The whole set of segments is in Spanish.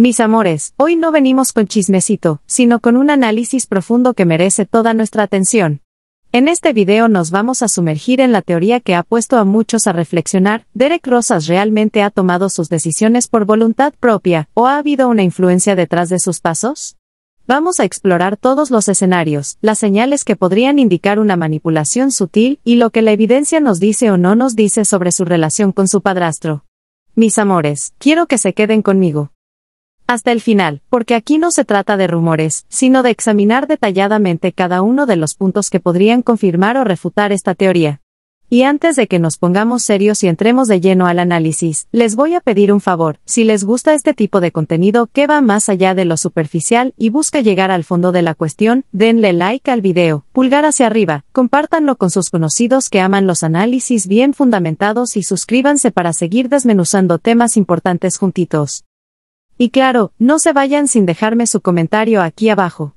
Mis amores, hoy no venimos con chismecito, sino con un análisis profundo que merece toda nuestra atención. En este video nos vamos a sumergir en la teoría que ha puesto a muchos a reflexionar, ¿Derek Rosas realmente ha tomado sus decisiones por voluntad propia, o ha habido una influencia detrás de sus pasos? Vamos a explorar todos los escenarios, las señales que podrían indicar una manipulación sutil, y lo que la evidencia nos dice o no nos dice sobre su relación con su padrastro. Mis amores, quiero que se queden conmigo hasta el final, porque aquí no se trata de rumores, sino de examinar detalladamente cada uno de los puntos que podrían confirmar o refutar esta teoría. Y antes de que nos pongamos serios y entremos de lleno al análisis, les voy a pedir un favor, si les gusta este tipo de contenido que va más allá de lo superficial y busca llegar al fondo de la cuestión, denle like al video, pulgar hacia arriba, compártanlo con sus conocidos que aman los análisis bien fundamentados y suscríbanse para seguir desmenuzando temas importantes juntitos. Y claro, no se vayan sin dejarme su comentario aquí abajo.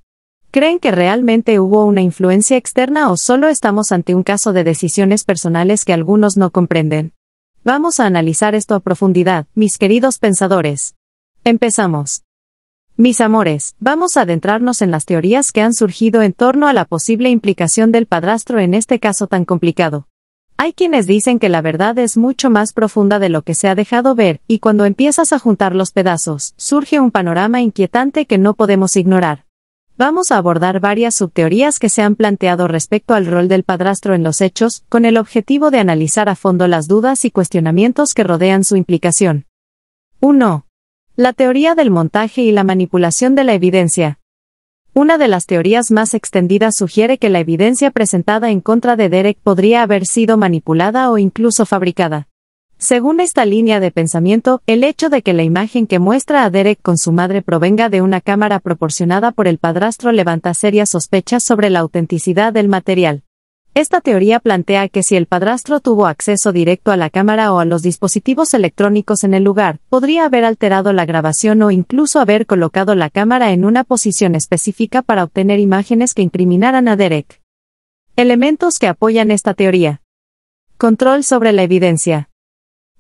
¿Creen que realmente hubo una influencia externa o solo estamos ante un caso de decisiones personales que algunos no comprenden? Vamos a analizar esto a profundidad, mis queridos pensadores. Empezamos. Mis amores, vamos a adentrarnos en las teorías que han surgido en torno a la posible implicación del padrastro en este caso tan complicado. Hay quienes dicen que la verdad es mucho más profunda de lo que se ha dejado ver, y cuando empiezas a juntar los pedazos, surge un panorama inquietante que no podemos ignorar. Vamos a abordar varias subteorías que se han planteado respecto al rol del padrastro en los hechos, con el objetivo de analizar a fondo las dudas y cuestionamientos que rodean su implicación. 1. La teoría del montaje y la manipulación de la evidencia. Una de las teorías más extendidas sugiere que la evidencia presentada en contra de Derek podría haber sido manipulada o incluso fabricada. Según esta línea de pensamiento, el hecho de que la imagen que muestra a Derek con su madre provenga de una cámara proporcionada por el padrastro levanta serias sospechas sobre la autenticidad del material. Esta teoría plantea que si el padrastro tuvo acceso directo a la cámara o a los dispositivos electrónicos en el lugar, podría haber alterado la grabación o incluso haber colocado la cámara en una posición específica para obtener imágenes que incriminaran a Derek. Elementos que apoyan esta teoría. Control sobre la evidencia.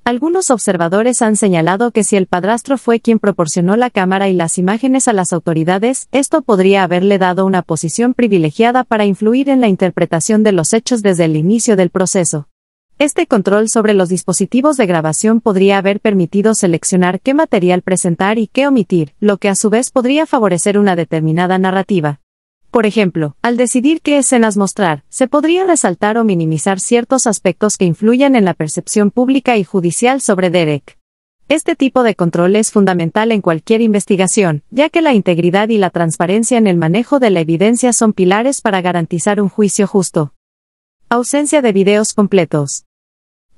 Algunos observadores han señalado que si el padrastro fue quien proporcionó la cámara y las imágenes a las autoridades, esto podría haberle dado una posición privilegiada para influir en la interpretación de los hechos desde el inicio del proceso. Este control sobre los dispositivos de grabación podría haber permitido seleccionar qué material presentar y qué omitir, lo que a su vez podría favorecer una determinada narrativa. Por ejemplo, al decidir qué escenas mostrar, se podría resaltar o minimizar ciertos aspectos que influyen en la percepción pública y judicial sobre Derek. Este tipo de control es fundamental en cualquier investigación, ya que la integridad y la transparencia en el manejo de la evidencia son pilares para garantizar un juicio justo. Ausencia de videos completos.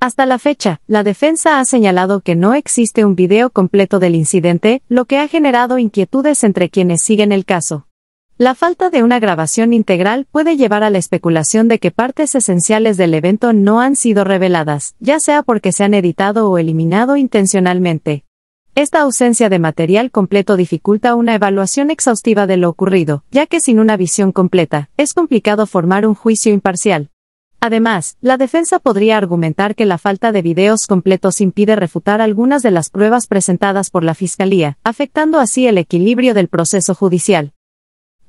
Hasta la fecha, la defensa ha señalado que no existe un video completo del incidente, lo que ha generado inquietudes entre quienes siguen el caso. La falta de una grabación integral puede llevar a la especulación de que partes esenciales del evento no han sido reveladas, ya sea porque se han editado o eliminado intencionalmente. Esta ausencia de material completo dificulta una evaluación exhaustiva de lo ocurrido, ya que sin una visión completa, es complicado formar un juicio imparcial. Además, la defensa podría argumentar que la falta de videos completos impide refutar algunas de las pruebas presentadas por la Fiscalía, afectando así el equilibrio del proceso judicial.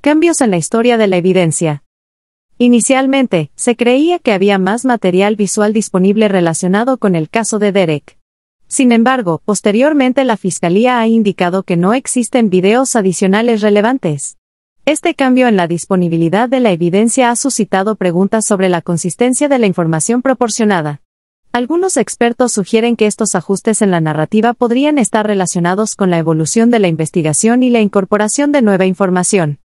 Cambios en la historia de la evidencia. Inicialmente, se creía que había más material visual disponible relacionado con el caso de Derek. Sin embargo, posteriormente la Fiscalía ha indicado que no existen videos adicionales relevantes. Este cambio en la disponibilidad de la evidencia ha suscitado preguntas sobre la consistencia de la información proporcionada. Algunos expertos sugieren que estos ajustes en la narrativa podrían estar relacionados con la evolución de la investigación y la incorporación de nueva información.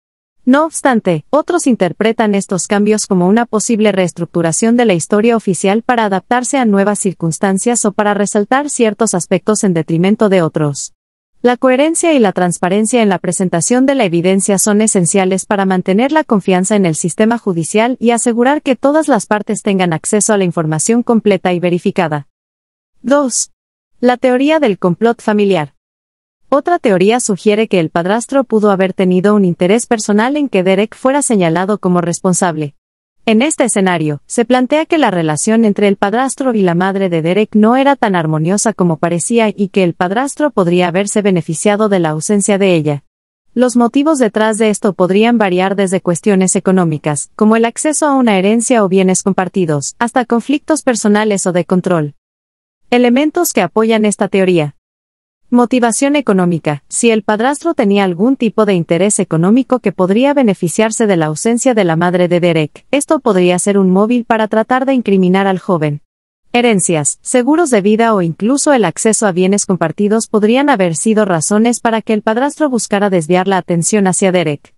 No obstante, otros interpretan estos cambios como una posible reestructuración de la historia oficial para adaptarse a nuevas circunstancias o para resaltar ciertos aspectos en detrimento de otros. La coherencia y la transparencia en la presentación de la evidencia son esenciales para mantener la confianza en el sistema judicial y asegurar que todas las partes tengan acceso a la información completa y verificada. 2. La teoría del complot familiar. Otra teoría sugiere que el padrastro pudo haber tenido un interés personal en que Derek fuera señalado como responsable. En este escenario, se plantea que la relación entre el padrastro y la madre de Derek no era tan armoniosa como parecía y que el padrastro podría haberse beneficiado de la ausencia de ella. Los motivos detrás de esto podrían variar desde cuestiones económicas, como el acceso a una herencia o bienes compartidos, hasta conflictos personales o de control. Elementos que apoyan esta teoría. Motivación económica. Si el padrastro tenía algún tipo de interés económico que podría beneficiarse de la ausencia de la madre de Derek, esto podría ser un móvil para tratar de incriminar al joven. Herencias, seguros de vida o incluso el acceso a bienes compartidos podrían haber sido razones para que el padrastro buscara desviar la atención hacia Derek.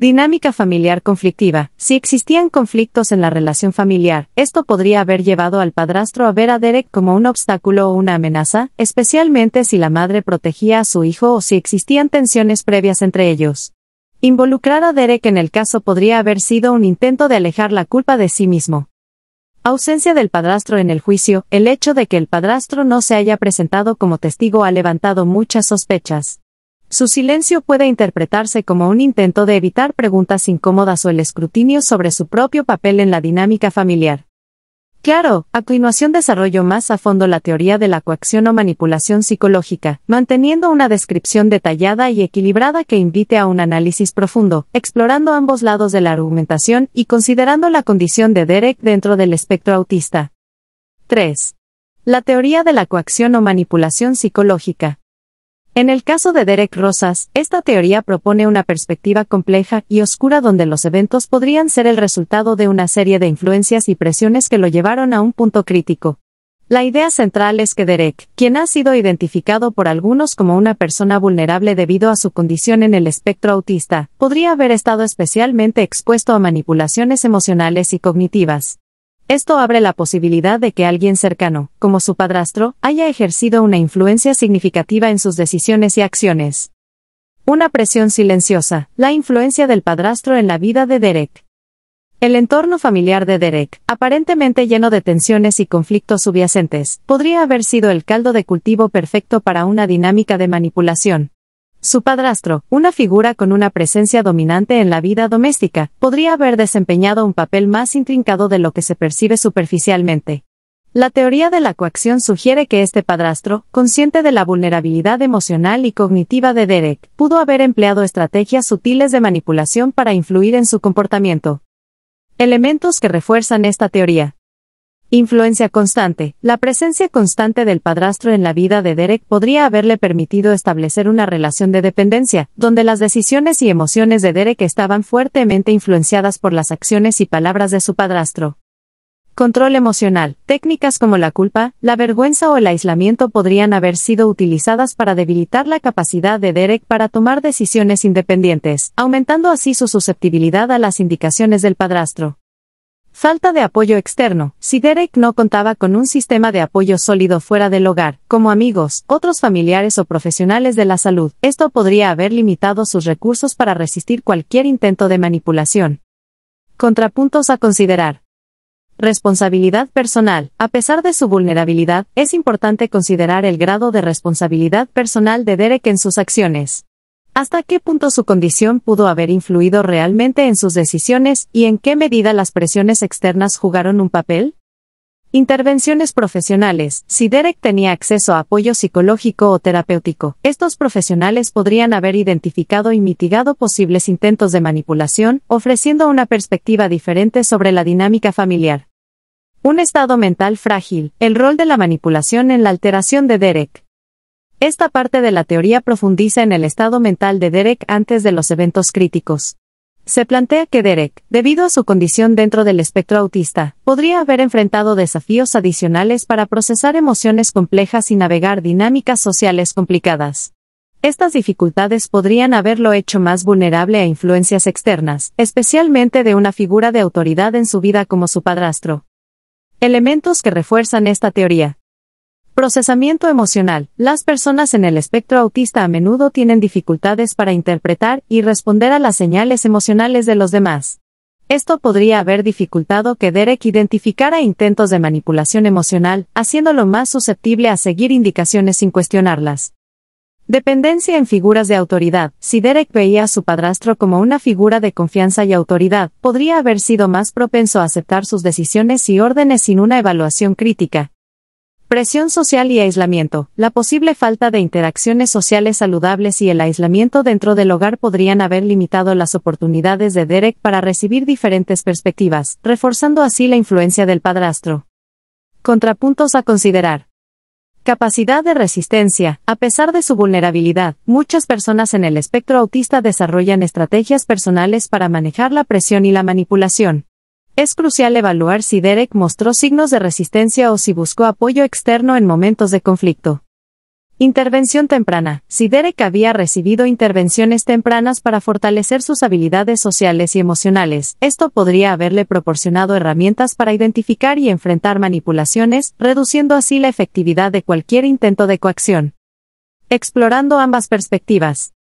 Dinámica familiar conflictiva. Si existían conflictos en la relación familiar, esto podría haber llevado al padrastro a ver a Derek como un obstáculo o una amenaza, especialmente si la madre protegía a su hijo o si existían tensiones previas entre ellos. Involucrar a Derek en el caso podría haber sido un intento de alejar la culpa de sí mismo. Ausencia del padrastro en el juicio, el hecho de que el padrastro no se haya presentado como testigo ha levantado muchas sospechas. Su silencio puede interpretarse como un intento de evitar preguntas incómodas o el escrutinio sobre su propio papel en la dinámica familiar. Claro, a continuación desarrollo más a fondo la teoría de la coacción o manipulación psicológica, manteniendo una descripción detallada y equilibrada que invite a un análisis profundo, explorando ambos lados de la argumentación y considerando la condición de Derek dentro del espectro autista. 3. La teoría de la coacción o manipulación psicológica. En el caso de Derek Rosas, esta teoría propone una perspectiva compleja y oscura donde los eventos podrían ser el resultado de una serie de influencias y presiones que lo llevaron a un punto crítico. La idea central es que Derek, quien ha sido identificado por algunos como una persona vulnerable debido a su condición en el espectro autista, podría haber estado especialmente expuesto a manipulaciones emocionales y cognitivas. Esto abre la posibilidad de que alguien cercano, como su padrastro, haya ejercido una influencia significativa en sus decisiones y acciones. Una presión silenciosa, la influencia del padrastro en la vida de Derek. El entorno familiar de Derek, aparentemente lleno de tensiones y conflictos subyacentes, podría haber sido el caldo de cultivo perfecto para una dinámica de manipulación. Su padrastro, una figura con una presencia dominante en la vida doméstica, podría haber desempeñado un papel más intrincado de lo que se percibe superficialmente. La teoría de la coacción sugiere que este padrastro, consciente de la vulnerabilidad emocional y cognitiva de Derek, pudo haber empleado estrategias sutiles de manipulación para influir en su comportamiento. Elementos que refuerzan esta teoría. Influencia constante. La presencia constante del padrastro en la vida de Derek podría haberle permitido establecer una relación de dependencia, donde las decisiones y emociones de Derek estaban fuertemente influenciadas por las acciones y palabras de su padrastro. Control emocional. Técnicas como la culpa, la vergüenza o el aislamiento podrían haber sido utilizadas para debilitar la capacidad de Derek para tomar decisiones independientes, aumentando así su susceptibilidad a las indicaciones del padrastro. Falta de apoyo externo. Si Derek no contaba con un sistema de apoyo sólido fuera del hogar, como amigos, otros familiares o profesionales de la salud, esto podría haber limitado sus recursos para resistir cualquier intento de manipulación. Contrapuntos a considerar. Responsabilidad personal. A pesar de su vulnerabilidad, es importante considerar el grado de responsabilidad personal de Derek en sus acciones. ¿Hasta qué punto su condición pudo haber influido realmente en sus decisiones y en qué medida las presiones externas jugaron un papel? Intervenciones profesionales. Si Derek tenía acceso a apoyo psicológico o terapéutico, estos profesionales podrían haber identificado y mitigado posibles intentos de manipulación, ofreciendo una perspectiva diferente sobre la dinámica familiar. Un estado mental frágil, el rol de la manipulación en la alteración de Derek. Esta parte de la teoría profundiza en el estado mental de Derek antes de los eventos críticos. Se plantea que Derek, debido a su condición dentro del espectro autista, podría haber enfrentado desafíos adicionales para procesar emociones complejas y navegar dinámicas sociales complicadas. Estas dificultades podrían haberlo hecho más vulnerable a influencias externas, especialmente de una figura de autoridad en su vida como su padrastro. Elementos que refuerzan esta teoría. Procesamiento emocional. Las personas en el espectro autista a menudo tienen dificultades para interpretar y responder a las señales emocionales de los demás. Esto podría haber dificultado que Derek identificara intentos de manipulación emocional, haciéndolo más susceptible a seguir indicaciones sin cuestionarlas. Dependencia en figuras de autoridad. Si Derek veía a su padrastro como una figura de confianza y autoridad, podría haber sido más propenso a aceptar sus decisiones y órdenes sin una evaluación crítica, Presión social y aislamiento. La posible falta de interacciones sociales saludables y el aislamiento dentro del hogar podrían haber limitado las oportunidades de Derek para recibir diferentes perspectivas, reforzando así la influencia del padrastro. Contrapuntos a considerar. Capacidad de resistencia. A pesar de su vulnerabilidad, muchas personas en el espectro autista desarrollan estrategias personales para manejar la presión y la manipulación. Es crucial evaluar si Derek mostró signos de resistencia o si buscó apoyo externo en momentos de conflicto. Intervención temprana. Si Derek había recibido intervenciones tempranas para fortalecer sus habilidades sociales y emocionales, esto podría haberle proporcionado herramientas para identificar y enfrentar manipulaciones, reduciendo así la efectividad de cualquier intento de coacción. Explorando ambas perspectivas.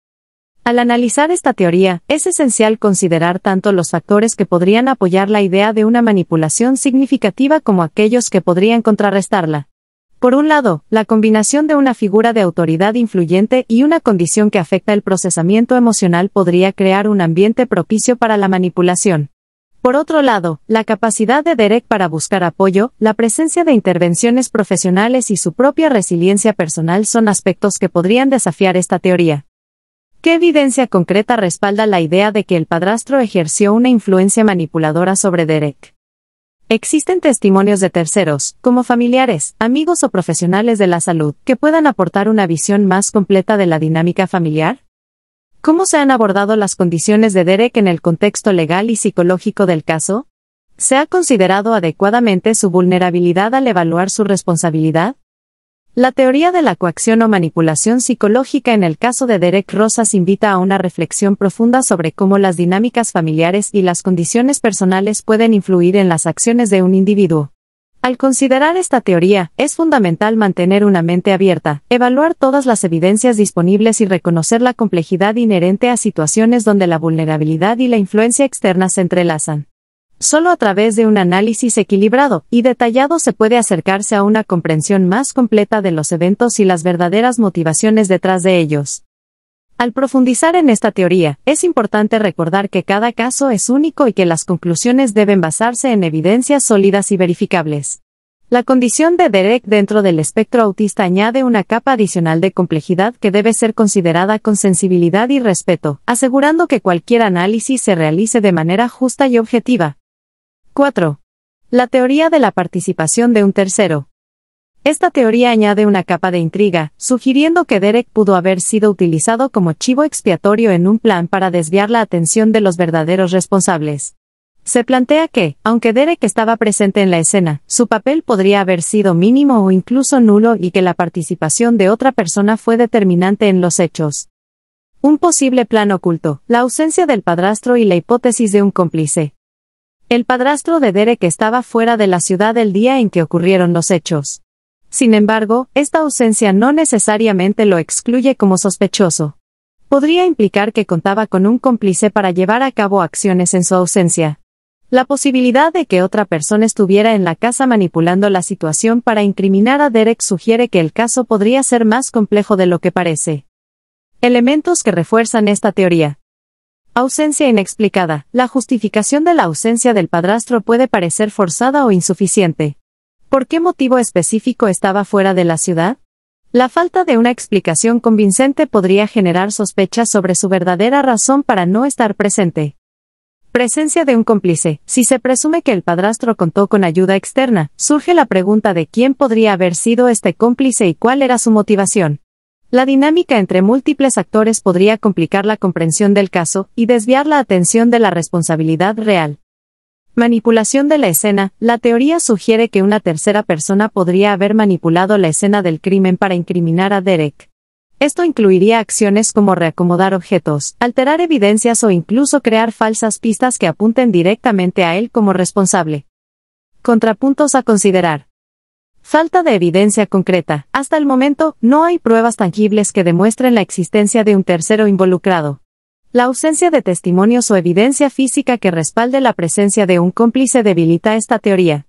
Al analizar esta teoría, es esencial considerar tanto los factores que podrían apoyar la idea de una manipulación significativa como aquellos que podrían contrarrestarla. Por un lado, la combinación de una figura de autoridad influyente y una condición que afecta el procesamiento emocional podría crear un ambiente propicio para la manipulación. Por otro lado, la capacidad de Derek para buscar apoyo, la presencia de intervenciones profesionales y su propia resiliencia personal son aspectos que podrían desafiar esta teoría. ¿Qué evidencia concreta respalda la idea de que el padrastro ejerció una influencia manipuladora sobre Derek? Existen testimonios de terceros, como familiares, amigos o profesionales de la salud, que puedan aportar una visión más completa de la dinámica familiar. ¿Cómo se han abordado las condiciones de Derek en el contexto legal y psicológico del caso? ¿Se ha considerado adecuadamente su vulnerabilidad al evaluar su responsabilidad? La teoría de la coacción o manipulación psicológica en el caso de Derek Rosas invita a una reflexión profunda sobre cómo las dinámicas familiares y las condiciones personales pueden influir en las acciones de un individuo. Al considerar esta teoría, es fundamental mantener una mente abierta, evaluar todas las evidencias disponibles y reconocer la complejidad inherente a situaciones donde la vulnerabilidad y la influencia externa se entrelazan. Solo a través de un análisis equilibrado y detallado se puede acercarse a una comprensión más completa de los eventos y las verdaderas motivaciones detrás de ellos. Al profundizar en esta teoría, es importante recordar que cada caso es único y que las conclusiones deben basarse en evidencias sólidas y verificables. La condición de Derek dentro del espectro autista añade una capa adicional de complejidad que debe ser considerada con sensibilidad y respeto, asegurando que cualquier análisis se realice de manera justa y objetiva, 4. La teoría de la participación de un tercero. Esta teoría añade una capa de intriga, sugiriendo que Derek pudo haber sido utilizado como chivo expiatorio en un plan para desviar la atención de los verdaderos responsables. Se plantea que, aunque Derek estaba presente en la escena, su papel podría haber sido mínimo o incluso nulo y que la participación de otra persona fue determinante en los hechos. Un posible plan oculto, la ausencia del padrastro y la hipótesis de un cómplice. El padrastro de Derek estaba fuera de la ciudad el día en que ocurrieron los hechos. Sin embargo, esta ausencia no necesariamente lo excluye como sospechoso. Podría implicar que contaba con un cómplice para llevar a cabo acciones en su ausencia. La posibilidad de que otra persona estuviera en la casa manipulando la situación para incriminar a Derek sugiere que el caso podría ser más complejo de lo que parece. Elementos que refuerzan esta teoría. Ausencia inexplicada. La justificación de la ausencia del padrastro puede parecer forzada o insuficiente. ¿Por qué motivo específico estaba fuera de la ciudad? La falta de una explicación convincente podría generar sospechas sobre su verdadera razón para no estar presente. Presencia de un cómplice. Si se presume que el padrastro contó con ayuda externa, surge la pregunta de quién podría haber sido este cómplice y cuál era su motivación. La dinámica entre múltiples actores podría complicar la comprensión del caso y desviar la atención de la responsabilidad real. Manipulación de la escena. La teoría sugiere que una tercera persona podría haber manipulado la escena del crimen para incriminar a Derek. Esto incluiría acciones como reacomodar objetos, alterar evidencias o incluso crear falsas pistas que apunten directamente a él como responsable. Contrapuntos a considerar. Falta de evidencia concreta. Hasta el momento, no hay pruebas tangibles que demuestren la existencia de un tercero involucrado. La ausencia de testimonios o evidencia física que respalde la presencia de un cómplice debilita esta teoría.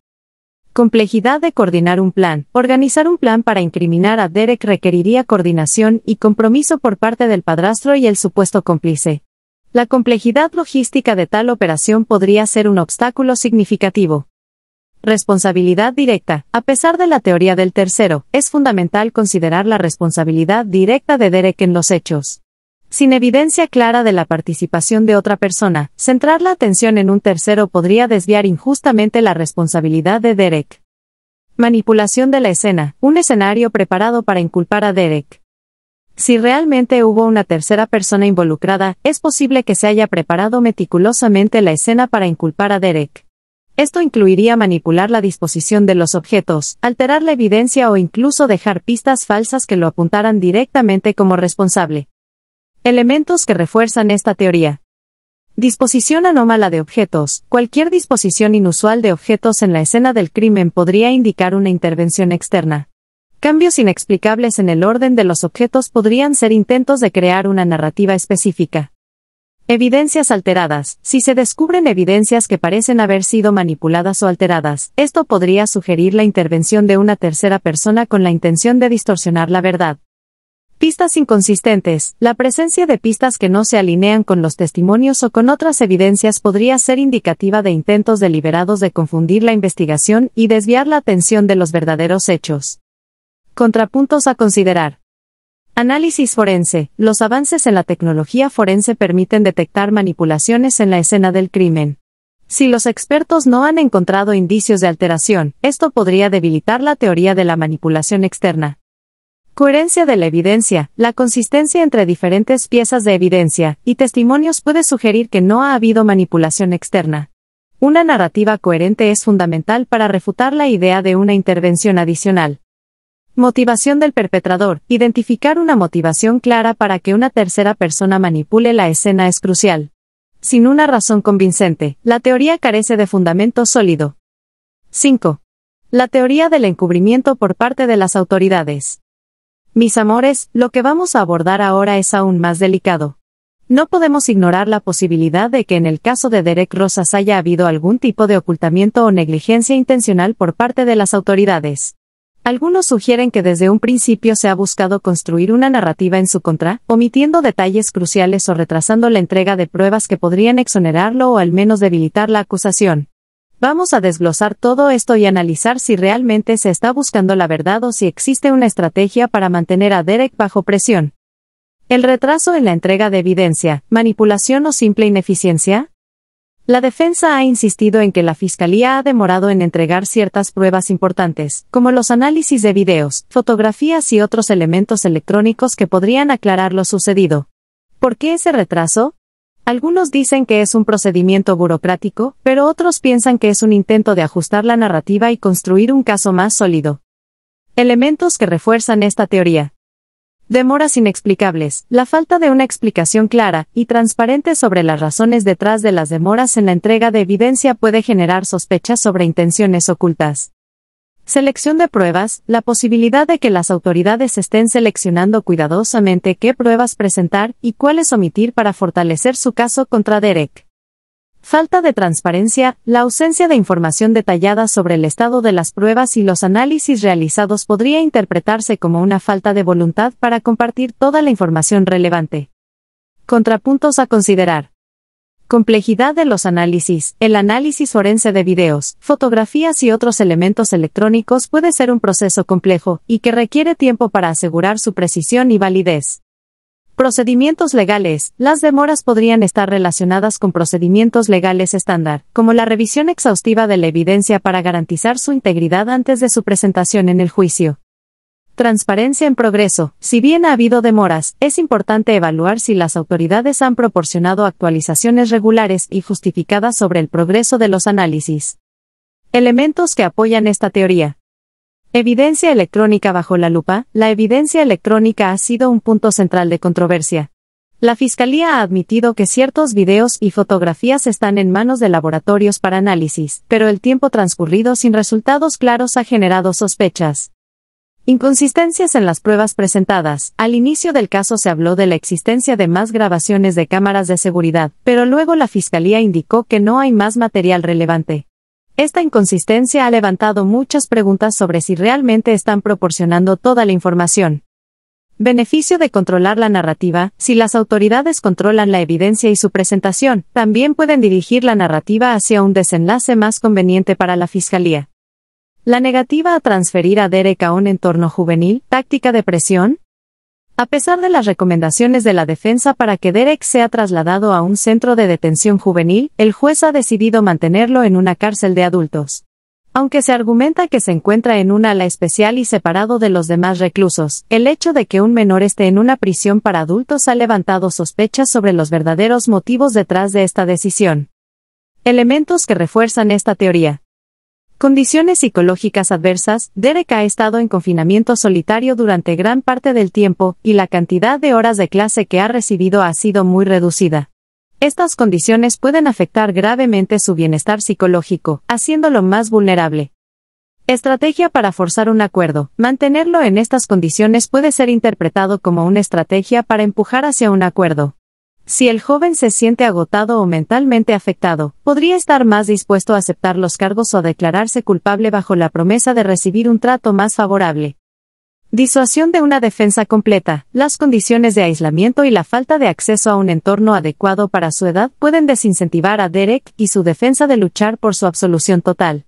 Complejidad de coordinar un plan. Organizar un plan para incriminar a Derek requeriría coordinación y compromiso por parte del padrastro y el supuesto cómplice. La complejidad logística de tal operación podría ser un obstáculo significativo. Responsabilidad directa. A pesar de la teoría del tercero, es fundamental considerar la responsabilidad directa de Derek en los hechos. Sin evidencia clara de la participación de otra persona, centrar la atención en un tercero podría desviar injustamente la responsabilidad de Derek. Manipulación de la escena, un escenario preparado para inculpar a Derek. Si realmente hubo una tercera persona involucrada, es posible que se haya preparado meticulosamente la escena para inculpar a Derek. Esto incluiría manipular la disposición de los objetos, alterar la evidencia o incluso dejar pistas falsas que lo apuntaran directamente como responsable. Elementos que refuerzan esta teoría. Disposición anómala de objetos. Cualquier disposición inusual de objetos en la escena del crimen podría indicar una intervención externa. Cambios inexplicables en el orden de los objetos podrían ser intentos de crear una narrativa específica. Evidencias alteradas. Si se descubren evidencias que parecen haber sido manipuladas o alteradas, esto podría sugerir la intervención de una tercera persona con la intención de distorsionar la verdad. Pistas inconsistentes. La presencia de pistas que no se alinean con los testimonios o con otras evidencias podría ser indicativa de intentos deliberados de confundir la investigación y desviar la atención de los verdaderos hechos. Contrapuntos a considerar. Análisis forense. Los avances en la tecnología forense permiten detectar manipulaciones en la escena del crimen. Si los expertos no han encontrado indicios de alteración, esto podría debilitar la teoría de la manipulación externa. Coherencia de la evidencia. La consistencia entre diferentes piezas de evidencia y testimonios puede sugerir que no ha habido manipulación externa. Una narrativa coherente es fundamental para refutar la idea de una intervención adicional. Motivación del perpetrador. Identificar una motivación clara para que una tercera persona manipule la escena es crucial. Sin una razón convincente, la teoría carece de fundamento sólido. 5. La teoría del encubrimiento por parte de las autoridades. Mis amores, lo que vamos a abordar ahora es aún más delicado. No podemos ignorar la posibilidad de que en el caso de Derek Rosas haya habido algún tipo de ocultamiento o negligencia intencional por parte de las autoridades. Algunos sugieren que desde un principio se ha buscado construir una narrativa en su contra, omitiendo detalles cruciales o retrasando la entrega de pruebas que podrían exonerarlo o al menos debilitar la acusación. Vamos a desglosar todo esto y analizar si realmente se está buscando la verdad o si existe una estrategia para mantener a Derek bajo presión. El retraso en la entrega de evidencia, manipulación o simple ineficiencia, la defensa ha insistido en que la Fiscalía ha demorado en entregar ciertas pruebas importantes, como los análisis de videos, fotografías y otros elementos electrónicos que podrían aclarar lo sucedido. ¿Por qué ese retraso? Algunos dicen que es un procedimiento burocrático, pero otros piensan que es un intento de ajustar la narrativa y construir un caso más sólido. Elementos que refuerzan esta teoría. Demoras inexplicables. La falta de una explicación clara y transparente sobre las razones detrás de las demoras en la entrega de evidencia puede generar sospechas sobre intenciones ocultas. Selección de pruebas. La posibilidad de que las autoridades estén seleccionando cuidadosamente qué pruebas presentar y cuáles omitir para fortalecer su caso contra Derek. Falta de transparencia, la ausencia de información detallada sobre el estado de las pruebas y los análisis realizados podría interpretarse como una falta de voluntad para compartir toda la información relevante. Contrapuntos a considerar. Complejidad de los análisis. El análisis forense de videos, fotografías y otros elementos electrónicos puede ser un proceso complejo y que requiere tiempo para asegurar su precisión y validez. Procedimientos legales. Las demoras podrían estar relacionadas con procedimientos legales estándar, como la revisión exhaustiva de la evidencia para garantizar su integridad antes de su presentación en el juicio. Transparencia en progreso. Si bien ha habido demoras, es importante evaluar si las autoridades han proporcionado actualizaciones regulares y justificadas sobre el progreso de los análisis. Elementos que apoyan esta teoría. Evidencia electrónica bajo la lupa. La evidencia electrónica ha sido un punto central de controversia. La Fiscalía ha admitido que ciertos videos y fotografías están en manos de laboratorios para análisis, pero el tiempo transcurrido sin resultados claros ha generado sospechas. Inconsistencias en las pruebas presentadas. Al inicio del caso se habló de la existencia de más grabaciones de cámaras de seguridad, pero luego la Fiscalía indicó que no hay más material relevante. Esta inconsistencia ha levantado muchas preguntas sobre si realmente están proporcionando toda la información. Beneficio de controlar la narrativa, si las autoridades controlan la evidencia y su presentación, también pueden dirigir la narrativa hacia un desenlace más conveniente para la Fiscalía. La negativa a transferir a Derek a un entorno juvenil, táctica de presión, a pesar de las recomendaciones de la defensa para que Derek sea trasladado a un centro de detención juvenil, el juez ha decidido mantenerlo en una cárcel de adultos. Aunque se argumenta que se encuentra en un ala especial y separado de los demás reclusos, el hecho de que un menor esté en una prisión para adultos ha levantado sospechas sobre los verdaderos motivos detrás de esta decisión. Elementos que refuerzan esta teoría. Condiciones psicológicas adversas, Derek ha estado en confinamiento solitario durante gran parte del tiempo, y la cantidad de horas de clase que ha recibido ha sido muy reducida. Estas condiciones pueden afectar gravemente su bienestar psicológico, haciéndolo más vulnerable. Estrategia para forzar un acuerdo. Mantenerlo en estas condiciones puede ser interpretado como una estrategia para empujar hacia un acuerdo. Si el joven se siente agotado o mentalmente afectado, podría estar más dispuesto a aceptar los cargos o a declararse culpable bajo la promesa de recibir un trato más favorable. Disuasión de una defensa completa. Las condiciones de aislamiento y la falta de acceso a un entorno adecuado para su edad pueden desincentivar a Derek y su defensa de luchar por su absolución total.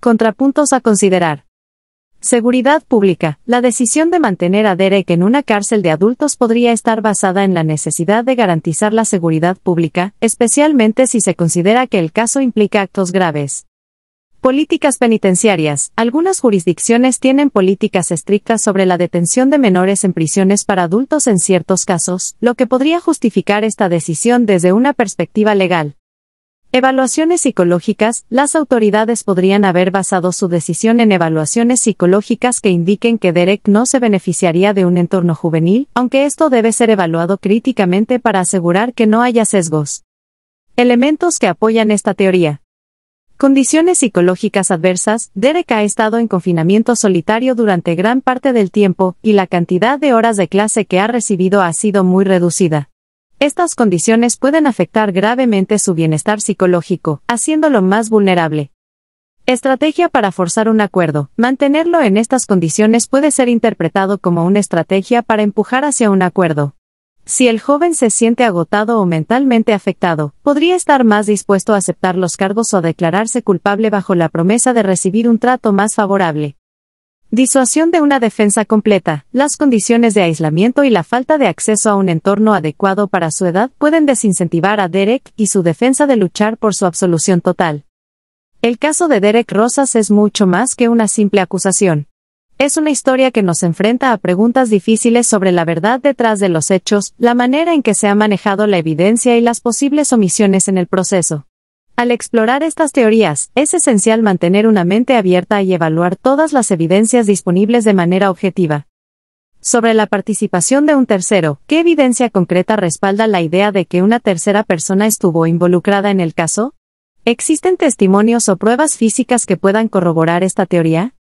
Contrapuntos a considerar. Seguridad Pública. La decisión de mantener a Derek en una cárcel de adultos podría estar basada en la necesidad de garantizar la seguridad pública, especialmente si se considera que el caso implica actos graves. Políticas penitenciarias. Algunas jurisdicciones tienen políticas estrictas sobre la detención de menores en prisiones para adultos en ciertos casos, lo que podría justificar esta decisión desde una perspectiva legal. Evaluaciones psicológicas. Las autoridades podrían haber basado su decisión en evaluaciones psicológicas que indiquen que Derek no se beneficiaría de un entorno juvenil, aunque esto debe ser evaluado críticamente para asegurar que no haya sesgos. Elementos que apoyan esta teoría. Condiciones psicológicas adversas. Derek ha estado en confinamiento solitario durante gran parte del tiempo, y la cantidad de horas de clase que ha recibido ha sido muy reducida. Estas condiciones pueden afectar gravemente su bienestar psicológico, haciéndolo más vulnerable. Estrategia para forzar un acuerdo. Mantenerlo en estas condiciones puede ser interpretado como una estrategia para empujar hacia un acuerdo. Si el joven se siente agotado o mentalmente afectado, podría estar más dispuesto a aceptar los cargos o a declararse culpable bajo la promesa de recibir un trato más favorable. Disuasión de una defensa completa. Las condiciones de aislamiento y la falta de acceso a un entorno adecuado para su edad pueden desincentivar a Derek y su defensa de luchar por su absolución total. El caso de Derek Rosas es mucho más que una simple acusación. Es una historia que nos enfrenta a preguntas difíciles sobre la verdad detrás de los hechos, la manera en que se ha manejado la evidencia y las posibles omisiones en el proceso. Al explorar estas teorías, es esencial mantener una mente abierta y evaluar todas las evidencias disponibles de manera objetiva. Sobre la participación de un tercero, ¿qué evidencia concreta respalda la idea de que una tercera persona estuvo involucrada en el caso? ¿Existen testimonios o pruebas físicas que puedan corroborar esta teoría?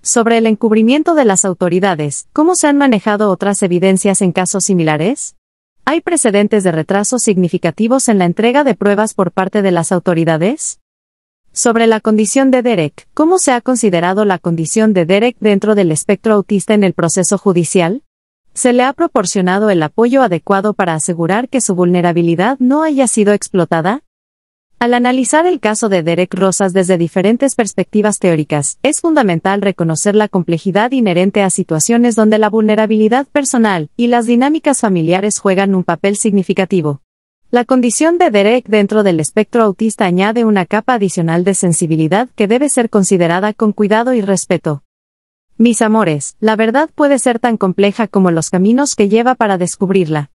Sobre el encubrimiento de las autoridades, ¿cómo se han manejado otras evidencias en casos similares? ¿Hay precedentes de retrasos significativos en la entrega de pruebas por parte de las autoridades? Sobre la condición de Derek, ¿cómo se ha considerado la condición de Derek dentro del espectro autista en el proceso judicial? ¿Se le ha proporcionado el apoyo adecuado para asegurar que su vulnerabilidad no haya sido explotada? Al analizar el caso de Derek Rosas desde diferentes perspectivas teóricas, es fundamental reconocer la complejidad inherente a situaciones donde la vulnerabilidad personal y las dinámicas familiares juegan un papel significativo. La condición de Derek dentro del espectro autista añade una capa adicional de sensibilidad que debe ser considerada con cuidado y respeto. Mis amores, la verdad puede ser tan compleja como los caminos que lleva para descubrirla.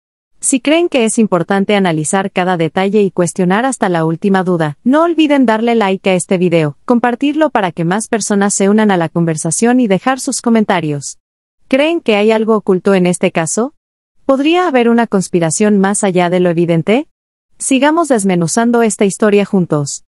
Si creen que es importante analizar cada detalle y cuestionar hasta la última duda, no olviden darle like a este video, compartirlo para que más personas se unan a la conversación y dejar sus comentarios. ¿Creen que hay algo oculto en este caso? ¿Podría haber una conspiración más allá de lo evidente? Sigamos desmenuzando esta historia juntos.